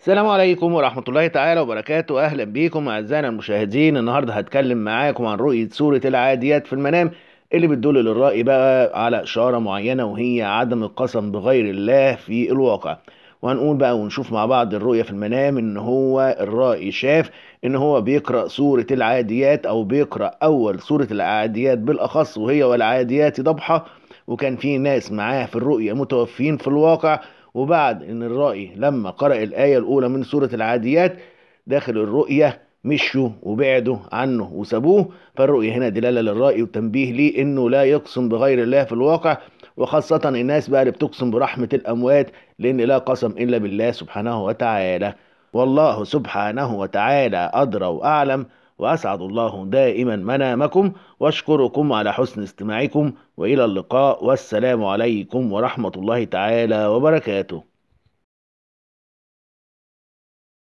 السلام عليكم ورحمة الله تعالى وبركاته أهلا بيكم أعزائنا المشاهدين النهاردة هتكلم معاكم عن رؤية سورة العاديات في المنام اللي بتدل للرأي بقى على إشارة معينة وهي عدم القسم بغير الله في الواقع وهنقول بقى ونشوف مع بعض الرؤية في المنام إن هو الرأي شاف إن هو بيقرأ سورة العاديات أو بيقرأ أول سورة العاديات بالأخص وهي والعاديات ضبحة وكان في ناس معاه في الرؤية متوفين في الواقع وبعد ان الرائي لما قرأ الآية الأولى من سورة العاديات داخل الرؤية مشوا وبعدوا عنه وسابوه فالرؤية هنا دلالة للرأي وتنبيه ليه انه لا يقسم بغير الله في الواقع وخاصة الناس بقى اللي بتقسم برحمة الأموات لأن لا قسم إلا بالله سبحانه وتعالى والله سبحانه وتعالى أدرى وأعلم وأسعد الله دائما منامكم وأشكركم على حسن استماعكم وإلى اللقاء والسلام عليكم ورحمة الله تعالى وبركاته